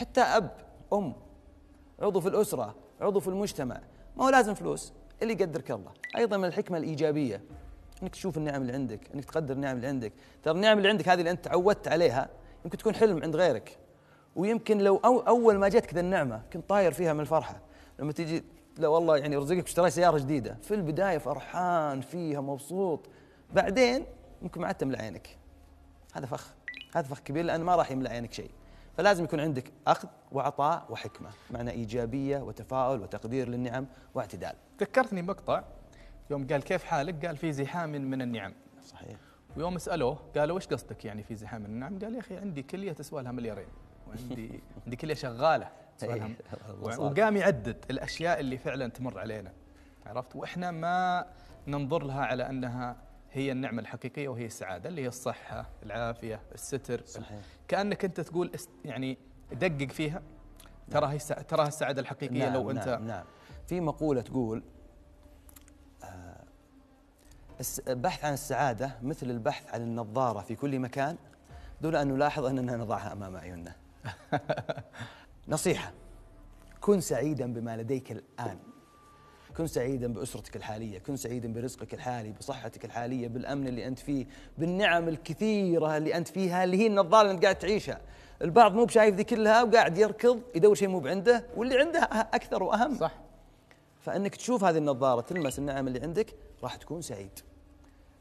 حتى اب ام عضو في الاسره عضو في المجتمع ما هو لازم فلوس اللي يقدرك الله ايضا من الحكمه الايجابيه انك تشوف النعم اللي عندك انك تقدر النعم اللي عندك ترى النعم اللي عندك هذه اللي انت تعودت عليها يمكن تكون حلم عند غيرك ويمكن لو أو اول ما جتك ذا النعمه كنت طاير فيها من الفرحه لما تجي لا والله يعني رزقك واشتري سياره جديده في البدايه فرحان فيها مبسوط بعدين ممكن ما عاد تملى عينك هذا فخ هذا فخ كبير لان ما راح يملى عينك شيء فلازم يكون عندك اخذ وعطاء وحكمه معنى ايجابيه وتفاؤل وتقدير للنعم واعتدال ذكرتني مقطع يوم قال كيف حالك قال في زحام من النعم صحيح ويوم سالوه قالوا وش قصدك يعني في زحام من النعم قال يا اخي عندي كليه تسوى لها مليارين وعندي عندي كليه شغاله إيه، وقام يعدد الاشياء اللي فعلا تمر علينا عرفت واحنا ما ننظر لها على انها هي النعمة الحقيقية وهي السعادة اللي هي الصحة العافية الستر صحيح. كأنك أنت تقول يعني دقق فيها نعم. تراها تراها السعادة الحقيقية نعم لو أنت نعم, نعم في مقولة تقول آه، البحث عن السعادة مثل البحث عن النظارة في كل مكان دون أن نلاحظ أننا نضعها أمام أعيننا نصيحة كن سعيدا بما لديك الآن كن سعيدا بأسرتك الحالية كن سعيدا برزقك الحالي بصحتك الحالية بالأمن اللي أنت فيه بالنعم الكثيرة اللي أنت فيها اللي هي النظاره اللي أنت قاعد تعيشها البعض مو بشايف ذي كلها وقاعد يركض يدور شيء مو بعنده واللي عنده أكثر وأهم صح فأنك تشوف هذه النظارة تلمس النعم اللي عندك راح تكون سعيد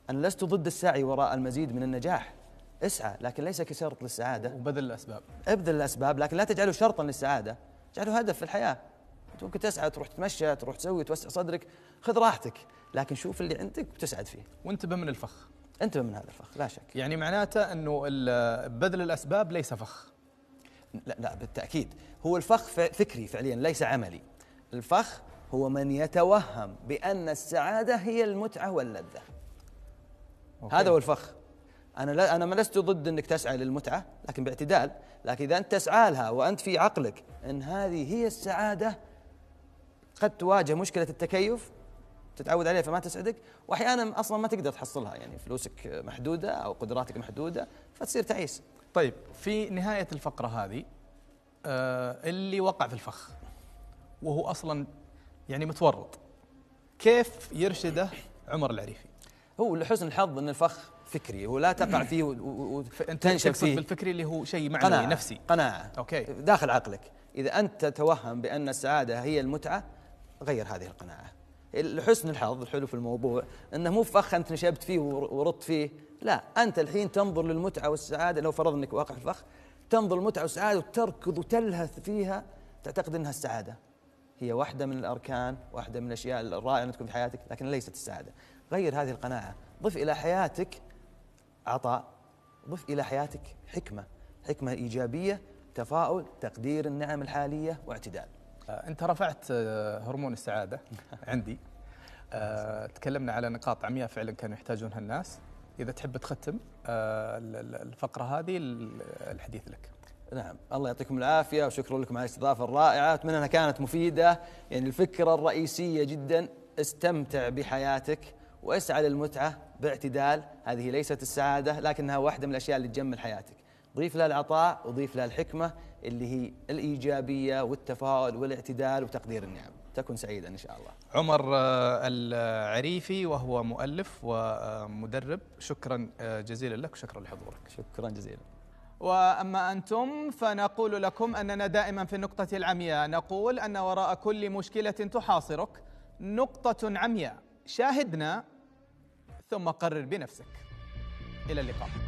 أنا لست ضد السعي وراء المزيد من النجاح اسعى لكن ليس كشرط للسعادة وبذل الأسباب ابذل الأسباب لكن لا تجعله شرطا للسعادة اجعله هدف في الحياة ممكن تسعى تروح تتمشى تروح تسوي توسع صدرك خذ راحتك لكن شوف اللي عندك وتسعد فيه وانتبه من الفخ انتبه من هذا الفخ لا شك يعني معناته انه بذل الاسباب ليس فخ لا لا بالتاكيد هو الفخ فكري فعليا ليس عملي الفخ هو من يتوهم بان السعاده هي المتعه واللذه أوكي. هذا هو الفخ انا لا انا ما لست ضد انك تسعى للمتعه لكن باعتدال لكن اذا انت تسعى لها وانت في عقلك ان هذه هي السعاده قد تواجه مشكله التكيف تتعود عليها فما تسعدك واحيانا اصلا ما تقدر تحصلها يعني فلوسك محدوده او قدراتك محدوده فتصير تعيس طيب في نهايه الفقره هذه آه اللي وقع في الفخ وهو اصلا يعني متورط كيف يرشده عمر العريفي هو لحسن الحظ ان الفخ فكري ولا تقع فيه وتنشب فيه بالفكري اللي هو شيء معنوي قناعة نفسي قناعه اوكي داخل عقلك اذا انت تتوهم بان السعاده هي المتعه غير هذه القناعة لحسن الحظ الحلو في الموضوع أنه مو فخ أنت نشبت فيه ورطت فيه لا أنت الحين تنظر للمتعة والسعادة لو فرض أنك واقع في الفخ تنظر للمتعة والسعادة وتركض وتلهث فيها تعتقد أنها السعادة هي واحدة من الأركان واحدة من الأشياء الرائعة أن تكون في حياتك لكن ليست السعادة غير هذه القناعة ضف إلى حياتك عطاء ضف إلى حياتك حكمة حكمة إيجابية تفاؤل تقدير النعم الحالية واعتدال آه، انت رفعت آه، هرمون السعاده عندي آه، تكلمنا على نقاط عمياء فعلا كانوا يحتاجونها الناس اذا تحب تختم الفقره هذه الحديث لك نعم الله يعطيكم العافيه وشكرا لكم على الاستضافه الرائعه اتمنى انها كانت مفيده يعني الفكره الرئيسيه جدا استمتع بحياتك واسعى للمتعه باعتدال هذه ليست السعاده لكنها واحده من الاشياء اللي تجمل حياتك ضيف لها العطاء وضيف لها الحكمة اللي هي الإيجابية والتفاؤل والاعتدال وتقدير النعم تكن سعيدا إن شاء الله عمر آه، العريفي وهو مؤلف ومدرب شكرا آه، جزيلا لك وشكرا لحضورك شكرا جزيلا واما انتم فنقول لكم اننا دائما في النقطه العمياء نقول ان وراء كل مشكله تحاصرك نقطه عمياء شاهدنا ثم قرر بنفسك الى اللقاء